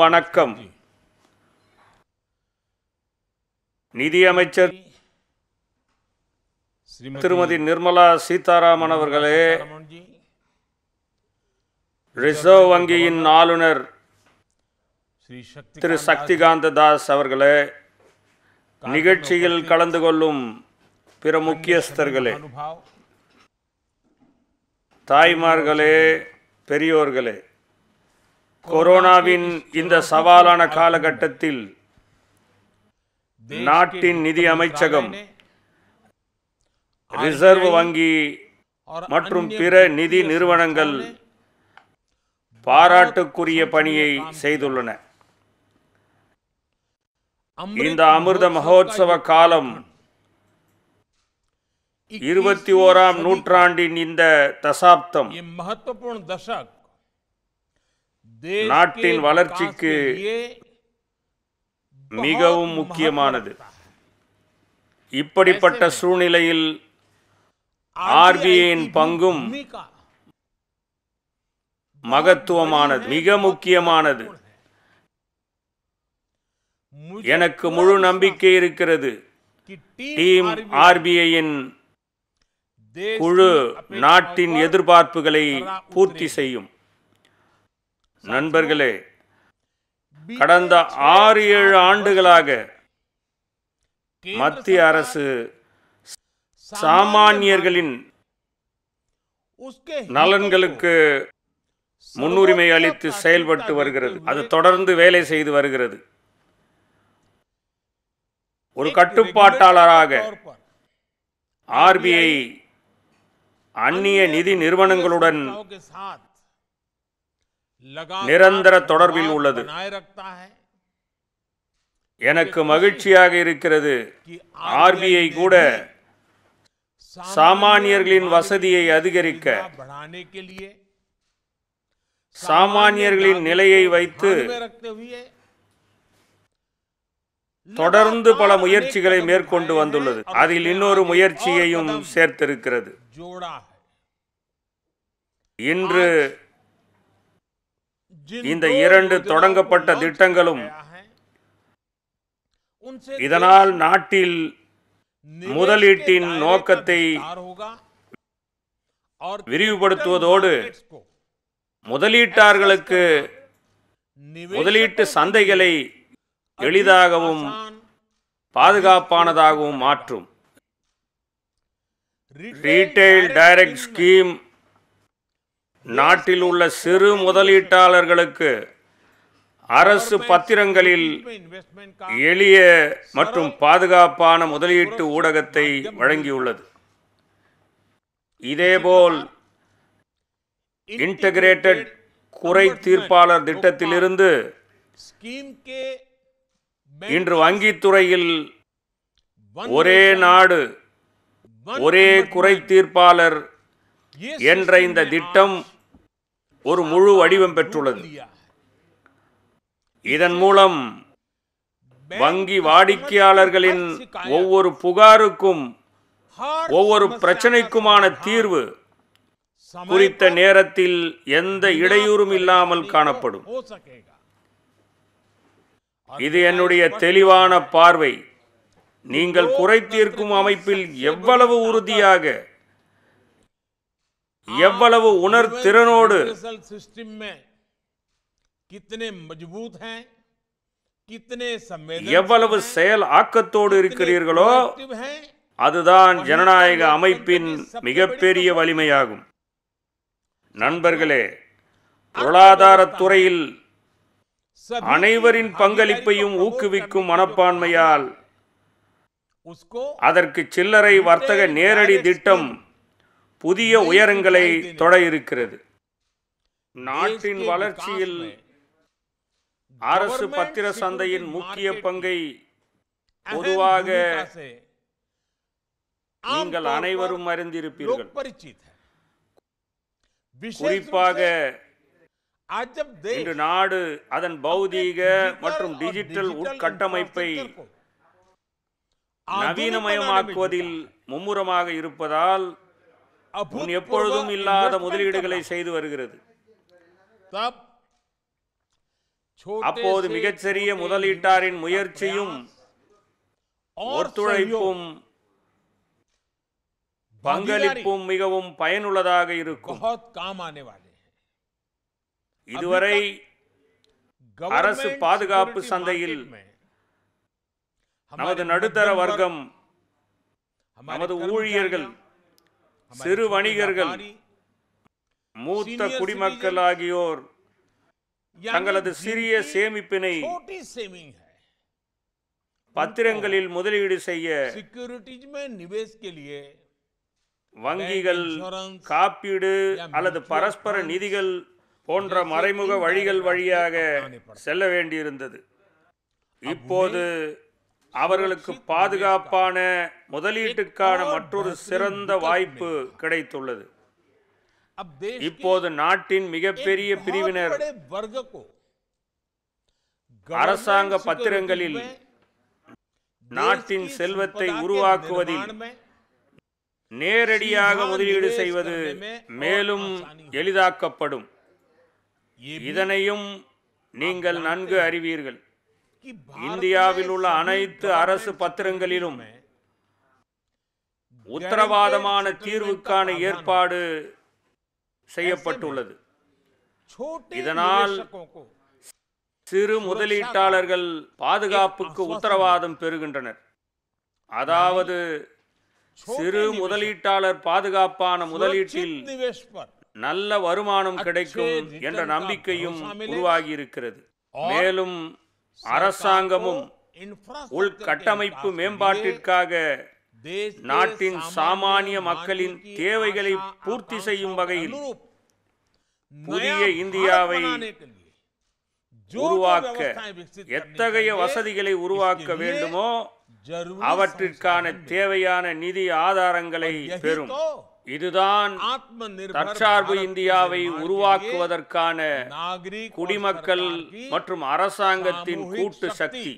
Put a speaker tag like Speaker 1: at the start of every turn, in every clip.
Speaker 1: வணக்கம் நிதியமைச்சர் திருமதி நிர்மலா சீதாராமன் அவர்களே ரிசர்வ் வங்கியின் ஆளுநர் திரு சக்திகாந்த தாஸ் அவர்களே நிகழ்ச்சியில் கலந்து கொள்ளும் பிற முக்கியஸ்தர்களே தாய்மார்களே பெரியோர்களே கொரோனாவின் இந்த சவாலான காலகட்டத்தில் நாட்டின் நிதி அமைச்சகம் ரிசர்வ் வங்கி மற்றும் பிற நிதி நிறுவனங்கள் பாராட்டுக்குரிய பணியை செய்துள்ளன இந்த அமிர்த மகோத்சவ காலம் இருபத்தி ஓராம் நூற்றாண்டின் இந்த தசாப்தம் மகத்துவப்பூர்ண நாட்டின் வளர்ச்சிக்கு மிகவும் முக்கியமானது இப்படிப்பட்ட சூழ்நிலையில் ஆர்பிஐயின் பங்கும் மகத்துவமானது மிக முக்கியமானது எனக்கு முழு நம்பிக்கை இருக்கிறது டீம் ஆர்பிஐயின் குழு நாட்டின் எதிர்பார்ப்புகளை பூர்த்தி செய்யும் நண்பர்களே கடந்த ஆறு ஏழு ஆண்டுகளாக மத்திய அரசு
Speaker 2: சாமானியர்களின்
Speaker 1: நலன்களுக்கு முன்னுரிமை அளித்து செயல்பட்டு வருகிறது அது தொடர்ந்து வேலை செய்து வருகிறது ஒரு கட்டுப்பாட்டாளராக ஆர்பிஐ அந்நிய நிதி நிறுவனங்களுடன் நிரந்தர தொடர்பில் உள்ளது எனக்கு மகிழ்ச்சியாக இருக்கிறது ஆர்பிஐ கூட சாமானியர்களின் வசதியை அதிகரிக்க சாமானியர்களின் நிலையை வைத்து தொடர்ந்து பல முயற்சிகளை மேற்கொண்டு வந்துள்ளது அதில் இன்னொரு முயற்சியையும் சேர்த்திருக்கிறது இன்று இந்த இரண்டு தொடங்கப்பட்ட திட்டங்களும் இதனால் நாட்டில் முதலீட்டின் நோக்கத்தை விரிவுபடுத்துவதோடு முதலீட்டாளர்களுக்கு முதலீட்டு சந்தைகளை எளிதாகவும் பாதுகாப்பானதாகவும் மாற்றும் ரீட்டைல் டைரக்ட் ஸ்கீம் நாட்டில் உள்ள சிறு முதலீட்டாளர்களுக்கு அரசு பத்திரங்களில் எளிய மற்றும் பாதுகாப்பான முதலீட்டு ஊடகத்தை வழங்கியுள்ளது இதேபோல் இன்டகிரேட்டட் குறை தீர்ப்பாளர் திட்டத்திலிருந்து இன்று வங்கித்துறையில் ஒரே நாடு ஒரே குறை தீர்ப்பாளர் என்ற இந்த திட்டம் ஒரு முழு வடிவம் பெற்றுள்ளது இதன் மூலம் வங்கி வாடிக்கையாளர்களின் ஒவ்வொரு புகாருக்கும் ஒவ்வொரு பிரச்சனைக்குமான தீர்வு குறித்த நேரத்தில் எந்த இடையூறும் இல்லாமல் காணப்படும் இது என்னுடைய தெளிவான பார்வை நீங்கள் குறை தீர்க்கும் அமைப்பில் எவ்வளவு உறுதியாக எவ்வளவு உணர்திறனோடு எவ்வளவு செயல் ஆக்கத்தோடு இருக்கிறீர்களோ அதுதான் ஜனநாயக அமைப்பின் மிகப்பெரிய வலிமையாகும் நண்பர்களே பொருளாதாரத்துறையில் அனைவரின் பங்களிப்பையும் ஊக்குவிக்கும் மனப்பான்மையால் அதற்கு சில்லறை வர்த்தக நேரடி திட்டம் புதிய உயரங்களை தொட இருக்கிறது நாட்டின் வளர்ச்சியில் அரசு பத்திர சந்தையின் முக்கிய பங்கை பொதுவாக நீங்கள் அனைவரும் அறிந்திருப்பீர்கள் குறிப்பாக இன்று நாடு அதன் பௌதீக மற்றும் டிஜிட்டல் உட்கட்டமைப்பை நவீனமயமாக்குவதில் மும்முரமாக இருப்பதால் முன் எப்பொழுதும் இல்லாத முதலீடுகளை செய்து வருகிறது அப்போது மிகச்சிறிய முதலீட்டாரின் முயற்சியும் ஒத்துழைப்பும் பங்களிப்பும் மிகவும் பயனுள்ளதாக இருக்கும் இதுவரை அரசு பாதுகாப்பு சந்தையில்
Speaker 2: நமது நடுத்தர வர்க்கம்
Speaker 1: நமது ஊழியர்கள் சிறு வணிகர்கள் மூத்த குடிமக்கள் ஆகியோர் தங்களது சிறிய சேமிப்பினை பத்திரங்களில் முதலீடு செய்ய வங்கிகள் காப்பீடு அல்லது பரஸ்பர நிதிகள் போன்ற மறைமுக வழிகள் வழியாக செல்ல வேண்டியிருந்தது இப்போது அவர்களுக்கு பாதுகாப்பான முதலீட்டுக்கான மற்றொரு சிறந்த வாய்ப்பு கிடைத்துள்ளது இப்போது நாட்டின் மிகப்பெரிய பிரிவினர் அரசாங்க பத்திரங்களில் நாட்டின் செல்வத்தை உருவாக்குவதில் நேரடியாக முதலீடு செய்வது மேலும் எளிதாக்கப்படும் இதனையும் நீங்கள் நன்கு அறிவீர்கள் இந்தியாவில் உள்ள அனைத்து அரசு பத்திரங்களிலும் உத்தரவாதமான தீர்வுக்கான ஏற்பாடு செய்யப்பட்டுள்ளது இதனால் சிறு முதலீட்டாளர்கள் பாதுகாப்புக்கு உத்தரவாதம் பெறுகின்றனர் அதாவது சிறு முதலீட்டாளர் பாதுகாப்பான முதலீட்டில் நல்ல வருமானம் கிடைக்கும் என்ற நம்பிக்கையும் உருவாகி இருக்கிறது மேலும் அரசாங்கமும் உள்கட்டமைப்பு மேம்பாட்டிற்காக நாட்டின் சாமானிய மக்களின் தேவைகளை பூர்த்தி செய்யும் வகையில் புதிய இந்தியாவை
Speaker 2: உருவாக்க எத்தகைய வசதிகளை
Speaker 1: உருவாக்க வேண்டுமோ அவற்றிற்கான தேவையான நிதி ஆதாரங்களை பெறும் இதுதான் தற்சார்பு இந்தியாவை உருவாக்குவதற்கான குடிமக்கள் மற்றும் அரசாங்கத்தின் கூட்டு சக்தி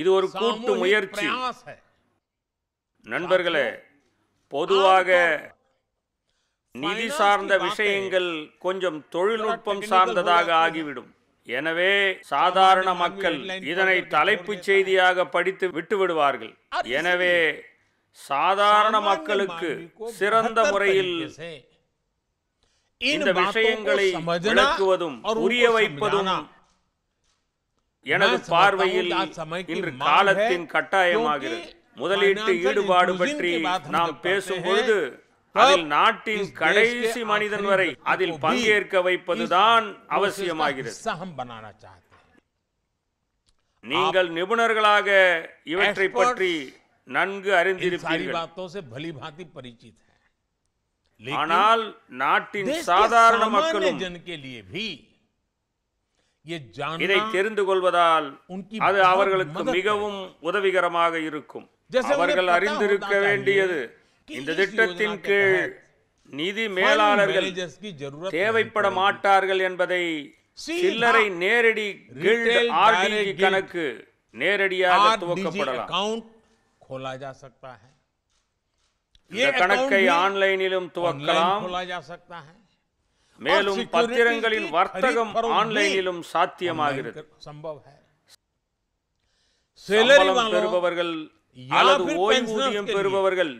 Speaker 1: இது ஒரு கூட்டு முயற்சி நண்பர்களே பொதுவாக நிதி சார்ந்த விஷயங்கள் கொஞ்சம் தொழில்நுட்பம் சார்ந்ததாக ஆகிவிடும் எனவே சாதாரண மக்கள் இதனை தலைப்புச் செய்தியாக படித்து விட்டு விடுவார்கள் எனவே சாதாரண மக்களுக்கு சிறந்த முறையில் இந்த விஷயங்களை விளக்குவதும் புரிய வைப்பதும் எனது பார்வையில் இன்று காலத்தின் கட்டாயமாகிறது முதலீட்டு ஈடுபாடு பற்றி நாம் பேசும் பொழுது அதில் நாட்டின் கடைசி மனிதன் வரை அதில் பங்கேற்க வைப்பதுதான் அவசியமாகிறது நீங்கள் நிபுணர்களாக இவற்றை பற்றி நன்கு அறிந்திருப்பீர்கள் ஆனால் நாட்டின் சாதாரண மக்களும் இதை தெரிந்து கொள்வதால் அது அவர்களுக்கு மிகவும் உதவிகரமாக இருக்கும் அவர்கள் அறிந்திருக்க வேண்டியது இந்த திட்டத்தின் கீழ் நிதி மேலாளர்கள் தேவைப்பட மாட்டார்கள் என்பதை சில்லரை சில்லறை நேரடி கில்ட் கணக்கு நேரடியாக துவக்கப்படலாம் खोला जा सकता है ये கணக்கை ஆன்லைனிலும் துவக்கலாம் மேலும் பத்திரங்களின் வர்த்தகம் ஆன்லைனிலும் சாத்தியமாகிறது சம்பவ் பெறுபவர்கள் அல்லது ஓய்வூதியம் பெறுபவர்கள்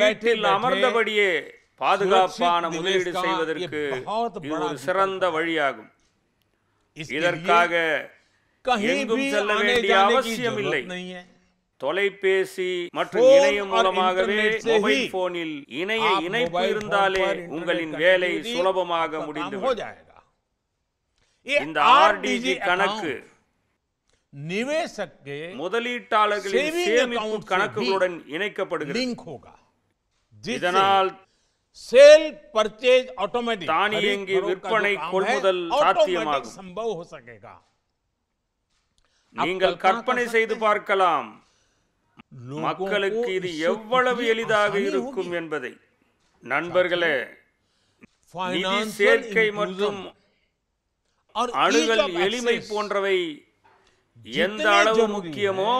Speaker 1: வீட்டில் அமர்ந்தபடியே பாதுகாப்பான முதலீடு செய்வதற்கு ஒரு சிறந்த வழியாகும் இதற்காக எங்கும் செல்ல வேண்டிய அவசியம் இல்லை தொலைபேசி மற்றும் இணையம் மூலமாகவே மொபைல் போனில் இணைய இணைப்பு இருந்தாலே உங்களின் வேலை சுலபமாக முடிந்து
Speaker 2: இந்த ஆர்டிஜி கணக்கு
Speaker 1: முதலீட்டாளர்களின் சேமிப்பு கணக்குகளுடன் இணைக்கப்படுகிறது இதனால் சேல் பர்ச்சேஸ் ஆட்டோமேட்டிக் தானியங்கி விற்பனை கொள்முதல் சாத்தியமாகும் நீங்கள் கற்பனை செய்து பார்க்கலாம் மக்களுக்கு இது எவ்வளவு எளிதாக இருக்கும் என்பதை நண்பர்களே நிதி சேர்க்கை மற்றும் அணுகல் எளிமை போன்றவை எந்த அளவு முக்கியமோ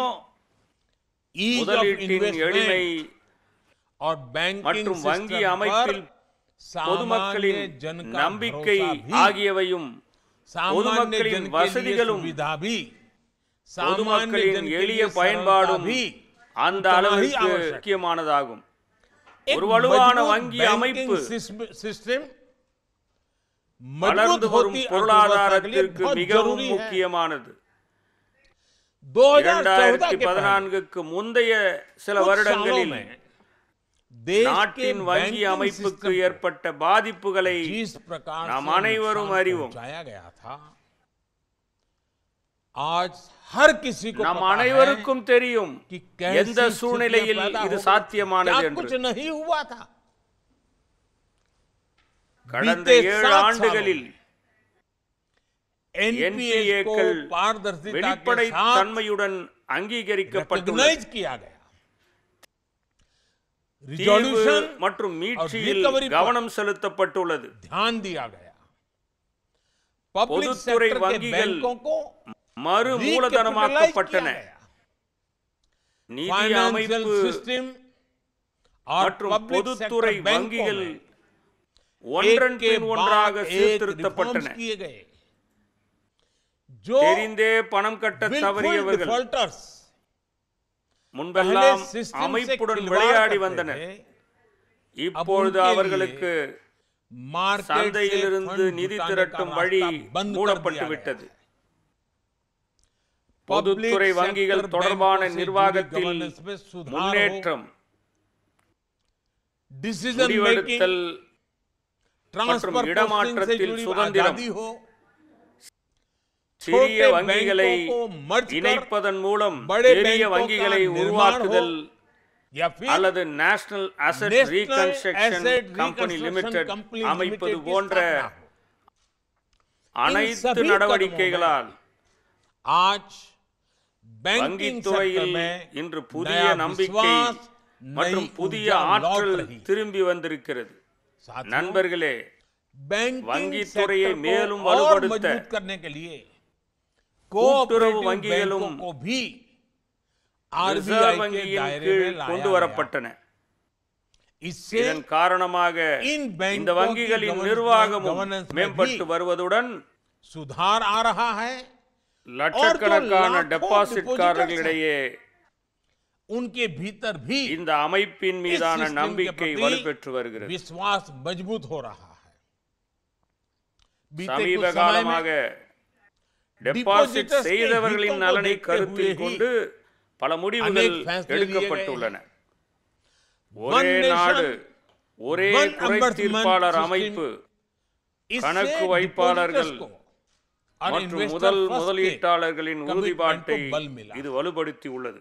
Speaker 1: முதலீட்டின் எளிமை மற்றும் வங்கி அமைப்பில் பொதுமக்களின் நம்பிக்கை ஆகியவையும் பொதுமக்களின் வசதிகளும் பொதுமக்களின் எளிய பயன்பாடும் அந்த அளவிற்கு முக்கியமானதாகும்
Speaker 2: ஒரு வலுவான வங்கி அமைப்பு
Speaker 1: சிஸ்டம் வளர்ந்து வரும் பொருளாதாரத்திற்கு மிகவும் முக்கியமானது இரண்டாயிரத்தி பதினான்குக்கு முந்தைய சில வருடங்களில்
Speaker 2: நாட்டின் வங்கி அமைப்புக்கு
Speaker 1: ஏற்பட்ட பாதிப்புகளை நாம் அனைவரும் அறிவோம் हर किसी को हम अनेवरुக்கும் தெரியும் எந்த சூழ்நிலையில் இது சாத்தியமானது என்று कुछ नहीं हुआ கடந்த ஏழு ஆண்டுகளில் வெளிப்படை தன்மையுடன் அங்கீகரிக்கப்பட்டுள்ளது மற்றும் மீட்சியில் கவனம் செலுத்தப்பட்டுள்ளது பொதுத்துறை வங்கிகள் மறு மூலதனமாக்கப்பட்டன நிதி அமைப்பு மற்றும் பொதுத்துறை வங்கிகள் ஒன்றன் பின் ஒன்றாக சீர்திருத்தப்பட்டன தெரிந்தே பணம் கட்ட தவறியவர்கள் முன்பெல்லாம் அமைப்புடன் விளையாடி வந்தனர் இப்பொழுது அவர்களுக்கு சந்தையிலிருந்து நிதி திரட்டும் வழி மூடப்பட்டு விட்டது
Speaker 2: பொதுத்துறை வங்கிகள் தொடர்பான நிர்வாகத்தில் முன்னேற்றம்
Speaker 1: முடிவெடுத்தல் மற்றும் இடமாற்றத்தில் சுதந்திரம்
Speaker 2: சிறிய வங்கிகளை இணைப்பதன்
Speaker 1: மூலம் பெரிய வங்கிகளை உருவாக்குதல் e அல்லது national asset reconstruction company limited அமைப்பது போன்ற அனைத்து நடவடிக்கைகளால் ஆட்சி வங்கித் துறையில் இன்று புதிய நம்பிக்கை மற்றும் புதிய ஆற்றல் திரும்பி வந்திருக்கிறது நண்பர்களே வங்கித் துறையை மேலும் வலுப்படுத்த கூட்டுறவு வங்கிகளும் ரிசர்வ் வங்கியின் கீழ் கொண்டு வரப்பட்டன இதன் காரணமாக இந்த வங்கிகளின் நிர்வாகமும் மேம்பட்டு வருவதுடன் சுதார் ஆரஹா ஹை லட்சக்கணக்கான டெபாசிட்காரர்களிடையே उनके भीतर भी இந்த அமைப்பின் மீதான நம்பிக்கை வலுப்பெற்று வருகிறது விசுவாஸ் मजबूत हो रहा है சமீப காலமாக
Speaker 2: டெபாசிட் செய்தவர்களின் நலனை கருத்தில் கொண்டு
Speaker 1: பல முடிவுகள் எடுக்கப்பட்டுள்ளன ஒரே நாடு ஒரே குறை தீர்ப்பாளர் அமைப்பு
Speaker 2: கணக்கு வைப்பாளர்கள் மற்றும் முதல் முதலீட்டாளர்களின் உறுதிப்பாட்டை
Speaker 1: இது வலுப்படுத்தி உள்ளது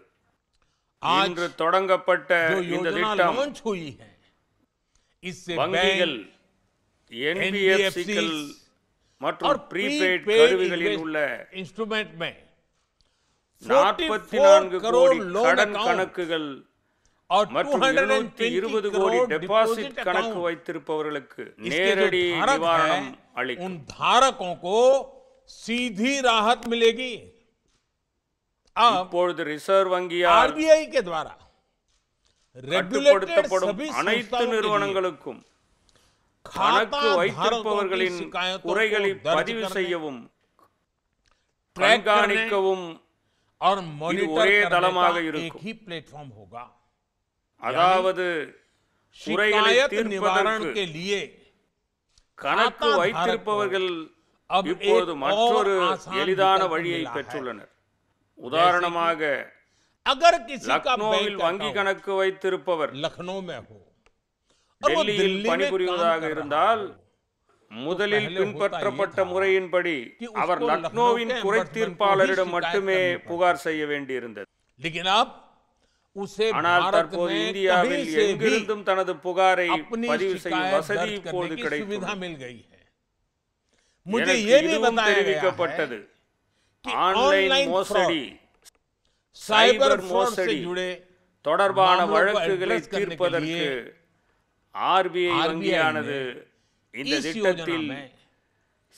Speaker 1: இன்று தொடங்கப்பட்ட இந்த திட்டம் வங்கிகள் என்பிஎஃப்சிகள் மற்றும் ப்ரீபெய்ட் கருவிகளில் உள்ள இன்ஸ்ட்ருமெண்ட் நாற்பத்தி நான்கு கோடி கடன் கணக்குகள் மற்றும் இருபது கோடி டெபாசிட் கணக்கு வைத்திருப்பவர்களுக்கு நேரடி நிவாரணம் அளிக்கும் सीधी राहत मिलेगी ரிசர்வ் வங்கியார் ஆர்பிஐ द्वारा கட்டுப்படுத்தப்படும் அனைத்து நிறுவனங்களுக்கும்
Speaker 2: கணக்கு வைத்திருப்பவர்களின் குறைகளை பதிவு செய்யவும்
Speaker 1: கண்காணிக்கவும் ஒரே தளமாக இருக்கும் அதாவது குறைகளை தீர்ப்பதற்கு கணக்கு வைத்திருப்பவர்கள்
Speaker 2: இப்போது மற்றொரு எளிதான வழியை பெற்றுள்ளனர்
Speaker 1: உதாரணமாக லக்னோவில் வங்கி கணக்கு வைத்திருப்பவர் டெல்லியில் பணிபுரிவதாக இருந்தால் முதலில் பின்பற்றப்பட்ட முறையின்படி அவர் லக்னோவின் குறை தீர்ப்பாளரிடம் மட்டுமே புகார் செய்ய வேண்டியிருந்தது ஆனால் தற்போது இந்தியாவில் எங்கிருந்தும் தனது புகாரை பதிவு செய்யும் வசதி இப்போது கிடைக்கும்
Speaker 2: मुझे ये भी बताया गया
Speaker 1: ऑनलाइन மோசடி சைபர் மோசடி தொடர்பான வழக்குகளை தீர்ப்பதற்கு ஆர்பிஐ வங்கியானது இந்த திட்டத்தில்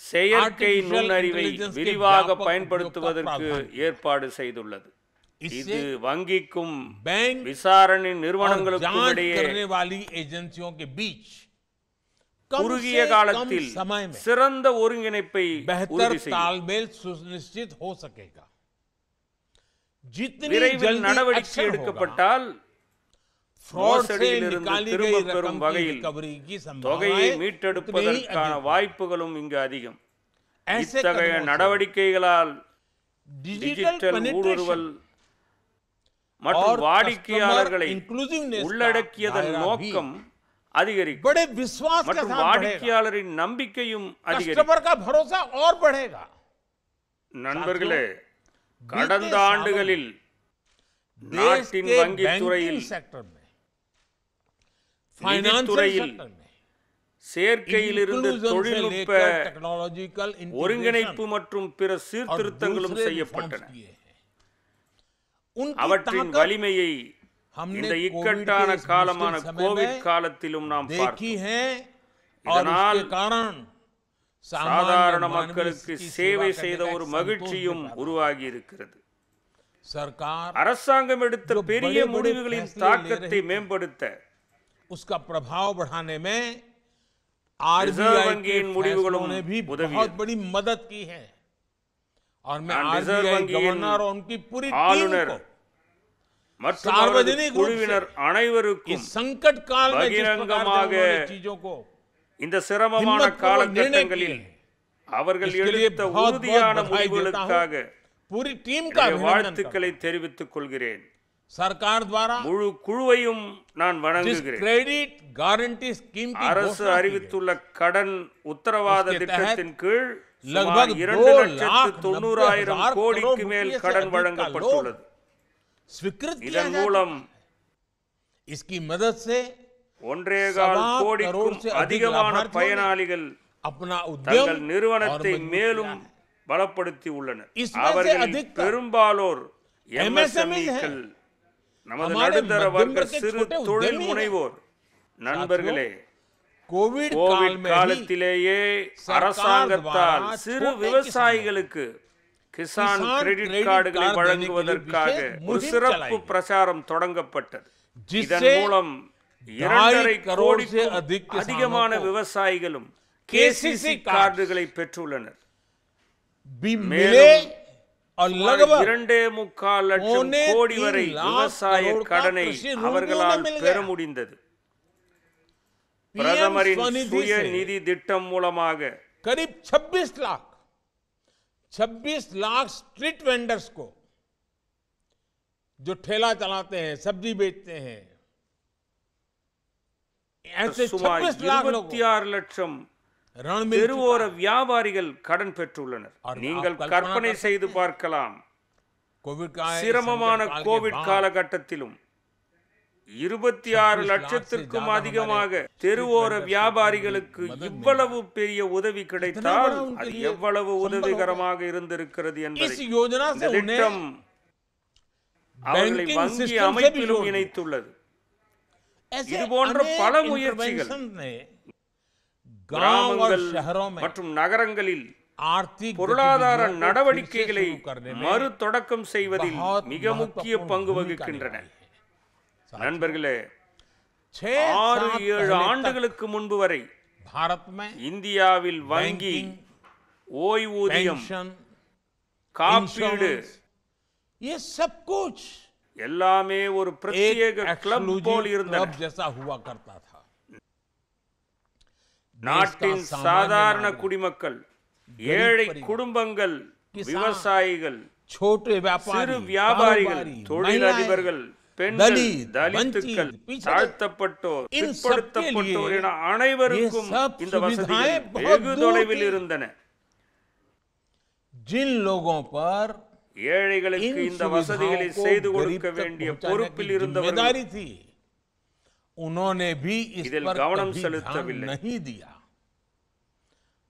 Speaker 1: செயற்கை நுண்ணறிவை விரிவாக பயன்படுத்துவதற்கு ஏற்பாடு செய்துள்ளது இது வங்கிக்கும் விசாரணை நிறுவனங்களுக்கும் இடையே
Speaker 2: குறுகிய காலத்தில்
Speaker 1: சிறந்த ஒருங்கிணைப்பை விரைவில் நடவடிக்கை எடுக்கப்பட்டால் திரும்ப பெறும் வகையில் தொகையை மீட்டெடுப்பதற்கான வாய்ப்புகளும் இங்கு அதிகம் இத்தகைய நடவடிக்கைகளால் டிஜிட்டல் ஊடுருவல் மற்றும் வாடிக்கையாளர்களை உள்ளடக்கியதன் நோக்கம் அதிகரிக்கும் விசுவாஸ் வாடிக்கையாளரின் நம்பிக்கையும் அதிகரிக்கும் நண்பர்களே கடந்த ஆண்டுகளில் நாட்டின் வங்கி துறையில் துறையில் சேர்க்கையிலிருந்து தொழில்நுட்ப ஒருங்கிணைப்பு மற்றும் பிற சீர்திருத்தங்களும் செய்யப்பட்டன அவற்றின் வலிமையை இந்த இக்கட்டான காலமான கோவிட் காலத்திலும் நாம் இதனால் சாதாரண மக்களுக்கு சேவை செய்த ஒரு மகிழ்ச்சியும் உருவாகி இருக்கிறது அரசாங்கம் எடுத்த பெரிய முடிவுகளின் தாக்கத்தை மேம்படுத்த उसका प्रभाव बढ़ाने में आरबीआई के சார்வஜனிக் குழுவினர் அனைவருக்கும் சங்கட் கால பகிரங்கமாக இந்த சிரமமான காலகட்டங்களில் அவர்கள் எடுத்த உறுதியான முடிவுகளுக்காக வாழ்த்துக்களை தெரிவித்துக் கொள்கிறேன் சர்க்கார் முழு குழுவையும் நான் வணங்குகிறேன் அரசு அறிவித்துள்ள கடன் உத்தரவாத திட்டத்தின் கீழ் लगभग லட்சத்து தொண்ணூறாயிரம் கோடிக்கு மேல் கடன் வழங்கப்பட்டுள்ளது स्वीकृत किया மூலம் इसकी मदद से ஒன்றேகால் கோடிக்கும் அதிகமான பயனாளிகள் தங்கள் நிறுவனத்தை மேலும் பலப்படுத்தி உள்ளனர் அவர்கள் பெரும்பாலோர் எம்எஸ்எம்இக்கள் நமது நடுத்தர வர்க்க சிறு தொழில் முனைவோர் நண்பர்களே கோவிட் காலத்திலேயே அரசாங்கத்தால் சிறு விவசாயிகளுக்கு கிசான் கிரெடிட் கார்டுகளை வழங்குவதற்காக சிறப்பு பிரச்சாரம் தொடங்கப்பட்டது இதன் மூலம் இரண்டரை கோடி அதிகமான விவசாயிகளும் கேசிசி கார்டுகளை பெற்றுள்ளனர் மேலும் இரண்டே முக்கால் லட்சம் கோடி வரை விவசாய கடனை அவர்களால் பெற முடிந்தது பிரதமரின் சுய நிதி திட்டம் மூலமாக கரீப் லாக் 26 लाख स्ट्रीट वेंडर्स को जो ठेला चलाते हैं सब्जी बेचते हैं ऐसे 26 लाख லட்சம் தெருவோர வியாபாரிகள் கடன் பெற்றுள்ளனர் நீங்கள் கற்பனை செய்து பார்க்கலாம் சிரமமான கோவிட் காலகட்டத்திலும் இருபத்தி ஆறு லட்சத்திற்கும் அதிகமாக தெருவோர வியாபாரிகளுக்கு இவ்வளவு பெரிய உதவி கிடைத்தால் அது எவ்வளவு உதவிகரமாக இருந்திருக்கிறது என்பதை அவர்களை வங்கி அமைப்பிலும் இணைத்துள்ளது இது போன்ற பல முயற்சிகள்
Speaker 2: கிராமங்கள்
Speaker 1: மற்றும் நகரங்களில் பொருளாதார நடவடிக்கைகளை மறு தொடக்கம் செய்வதில் மிக முக்கிய பங்கு வகிக்கின்றன நண்பர்களே ஆறு ஏழு ஆண்டுகளுக்கு முன்பு வரை இந்தியாவில் வங்கி ஓய்வூதியம் காப்பீடு எல்லாமே ஒரு பிரத்யேக கிளப் போல்
Speaker 2: நாட்டின் சாதாரண குடிமக்கள்
Speaker 1: ஏழை குடும்பங்கள் விவசாயிகள் சிறு வியாபாரிகள் தொழிலதிபர்கள் தாழ்த்தப்பட்டோர் என அனைவருக்கும் இந்த தொலைவில் இருந்தன ஜின் லோகோ பார் ஏழைகளுக்கு இந்த வசதிகளை செய்து கொடுக்க வேண்டிய பொறுப்பில் கவனம் செலுத்தவில்லை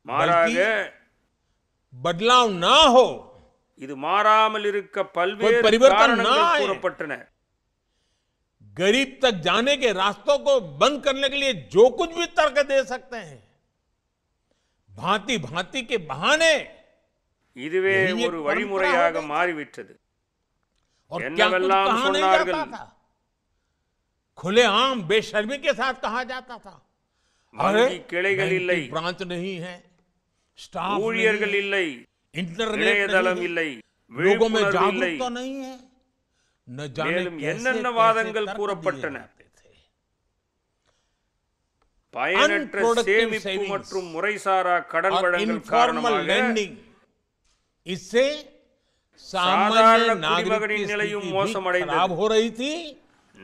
Speaker 1: மாறாக இது மாறாமல் இருக்க பல்வேறு காரணங்கள் கூறப்பட்டன गरीब तक जाने के रास्तों को बंद करने के लिए जो कुछ भी तर्क दे सकते हैं भांति भांति के बहाने இதுவே ஒரு வழிமுறையாக மாறிவிட்டது என்னவெல்லாம் சொன்னார்கள் खुलेआम बेशर्मी के साथ कहा जाता था
Speaker 2: अरे கிளைகள் இல்லை
Speaker 1: பிரான்ச் नहीं है ஸ்டாஃப் ஊழியர்கள் இல்லை लोगों में जागरूकता नहीं है மேலும் என்னென்ன வாதங்கள் கூறப்பட்டன பயனற்ற சேமிப்பு மற்றும் முறைசாரா கடன் வழங்கல் காரணமாக சாதாரண குடிமகனின் நிலையும் மோசமடைந்தது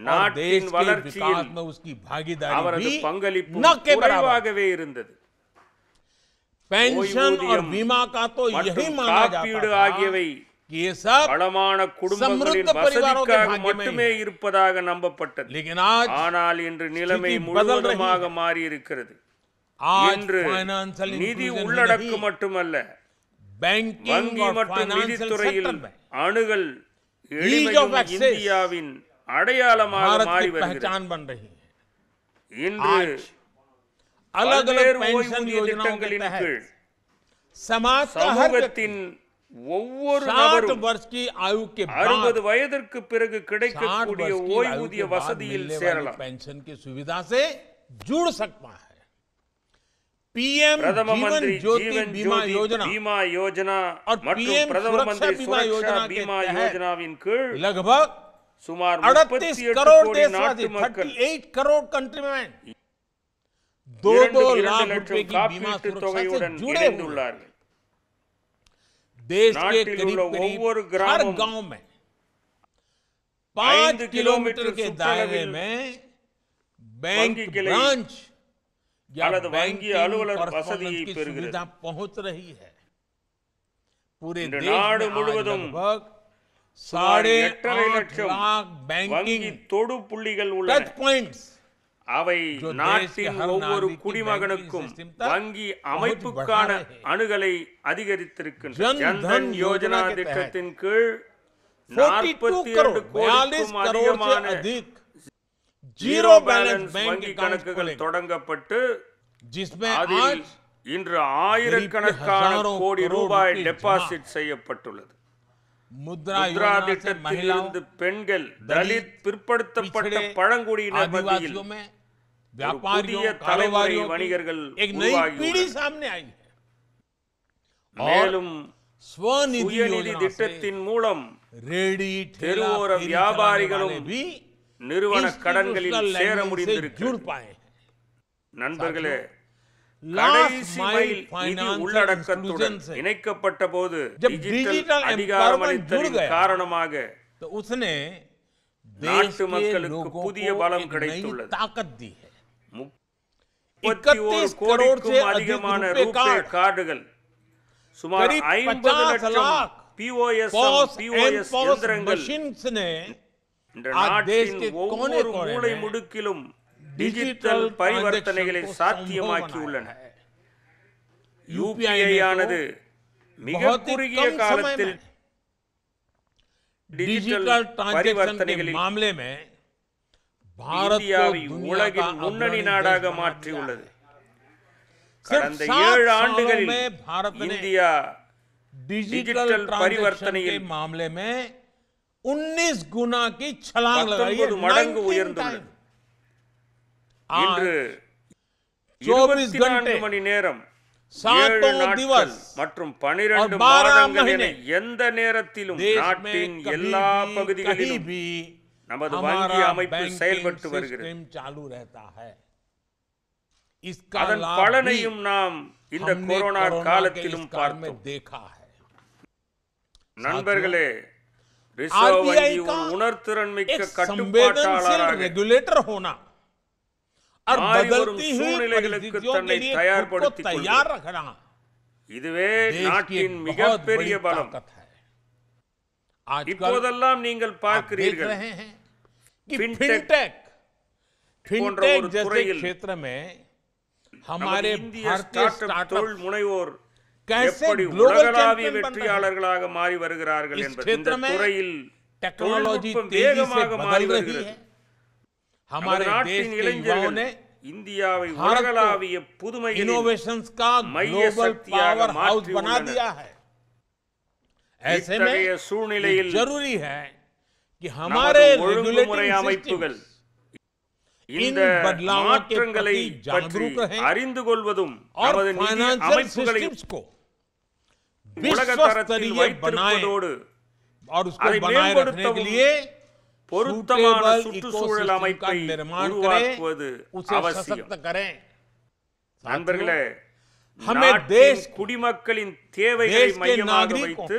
Speaker 2: நாட்டின் வளர்ச்சியில்
Speaker 1: அவரது பங்களிப்பு குறைவாகவே இருந்தது पेंशन குடும்பங்களின் மட்டுமே இருப்பதாக நம்பப்பட்டது ஆனால் இன்று நிலைமை முழுவதுமாக மாறி நிதி உள்ளடக்கு மட்டுமல்ல வங்கி மற்றும் நிதித்துறையில் அணுகல் இந்தியாவின் அடையாளமாக மாறி வருகிறது இன்று
Speaker 2: பல்வேறு ஓய்வூதிய திட்டங்களின் கீழ்
Speaker 1: சமூகத்தின் पेंशन की सुविधा से जुड़ सकता है पीएम जीवन ज्योति बीमा योजना बीमा योजना और पीएम प्रधान बीमा योजना बीमा योजनाவின் लगभग சுமார் 38 करोड़ देशवासी 38 करोड़ कंट्रीमैन 2 2 लाख रुपए की बीमा सुरक्षा से जुड़े हुए हैं देश के करीब करीब हर गांव में पांच किलोमीटर के दायरे में
Speaker 2: बैंक ब्रांच
Speaker 1: या बैंकिंग सुविधा पहुंच रही है पूरे देश में लगभग साढ़े आठ लाख बैंकिंग टच पॉइंट्स அவை நாட்டின் ஒவ்வொரு குடிமகனுக்கும் வங்கி அமைப்புக்கான அணுகலை அதிகரித்திருக்கின்றன யோஜனா திட்டத்தின் கீழ்
Speaker 2: நாற்பத்தி இரண்டு கோடிக்கும் அதிகமான
Speaker 1: ஜீரோ பேலன்ஸ் வங்கி கணக்குகள் தொடங்கப்பட்டு அதில் இன்று ஆயிரக்கணக்கான கோடி ரூபாய் டெபாசிட் செய்யப்பட்டுள்ளது முத்ரா பெண்கள் தலித் பிற்படுத்தப்பட்ட பழங்குடியினர் மத்தியில் व्यापारियों एक नई पीढ़ी सामने आई மேலும் கடன்களில் நண்பர்களே கடைசி மைல் நிதி உள்ளடக்கத்துடன் இணைக்கப்பட்ட போது டிஜிட்டல் அதிகாரமளித்தலின் காரணமாக நாட்டு மக்களுக்கு புதிய பலம் கிடைத்துள்ளது முப்பத்தி கோடிக்கும் அதிகமான சுமார் லட்சம் இயந்திரங்கள் நாட்டின் ஒவ்வொரு மூளை முடுக்கிலும் டிஜிட்டல் பரிவர்த்தனைகளை உள்ளன யூபிஐ ஆனது மிக குறுகிய காலத்தில் டிஜிட்டல் இந்தியாவை உலகின் முன்னணி நாடாக மாற்றியுள்ளது
Speaker 2: கடந்த ஏழு ஆண்டுகளில் இந்தியா
Speaker 1: டிஜிட்டல் பரிவர்த்தனையில் मामले में 19 गुना மடங்கு உயர்ந்துள்ளது இன்று
Speaker 2: 24 घंटे
Speaker 1: மணி நேரம் மற்றும் பனிரெண்டு மாதங்கள் என எந்த நேரத்திலும் நாட்டின் எல்லா பகுதிகளிலும் நமது வங்கி அமைப்பு செயல்பட்டு வருகிறது அதன் பலனையும் நாம் இந்த கொரோனா காலத்திலும் நண்பர்களே ரிசர்வ் வங்கி உணர்திறன் மிக்க கட்டுப்பாட்டாளராக சூழ்நிலைகளுக்கு தன்னை தயார்படுத்தி தயார் இதுவே நாட்டின் மிகப்பெரிய பலம் இப்போதெல்லாம் நீங்கள் பார்க்கிறீர்கள் कि फिनटेक फिनटेक जैसे क्षेत्र में हमारे भारतीय स्टार्टअप कैसे ग्लोबल வெற்றியாளர்களாக மாறி வருகிறார்கள் என்பது இந்த துறையில் டெக்னாலஜி तेजी से बदल रही है
Speaker 2: हमारे देश के युवाओं ने
Speaker 1: இந்தியாவை உலகளாவிய புதுமை इनोवेशंस का ग्लोबल पावर हाउस बना दिया है ऐसे में जरूरी है அறிந்து கொள்வதும் பொருத்தமான சுற்றுச்சூழல் அமைப்பை நண்பர்களே குடிமக்களின் தேவைகளை மையமாக வைத்து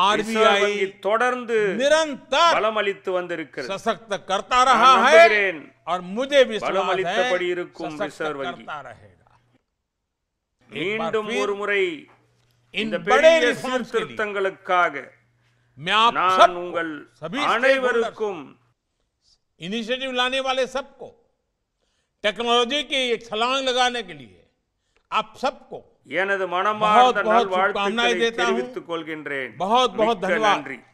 Speaker 2: आरबीआई
Speaker 1: தொடர்ந்து निरंतर பலம் அளித்து வந்திருக்கிறது सशक्त करता रहा है और இருக்கும் ரிசர்வ் வங்கி
Speaker 2: மீண்டும் ஒரு
Speaker 1: முறை இந்த பெரிய சீர்திருத்தங்களுக்காக நான் உங்கள் அனைவருக்கும் इनिशिएटिव लाने वाले सबको टेक्नोलॉजी की एक छलांग लगाने के लिए आप எனது மனமார்ந்த நல்வாழ்த்துக்களை தெரிவித்துக் கொள்கின்றேன் बहुत बहुत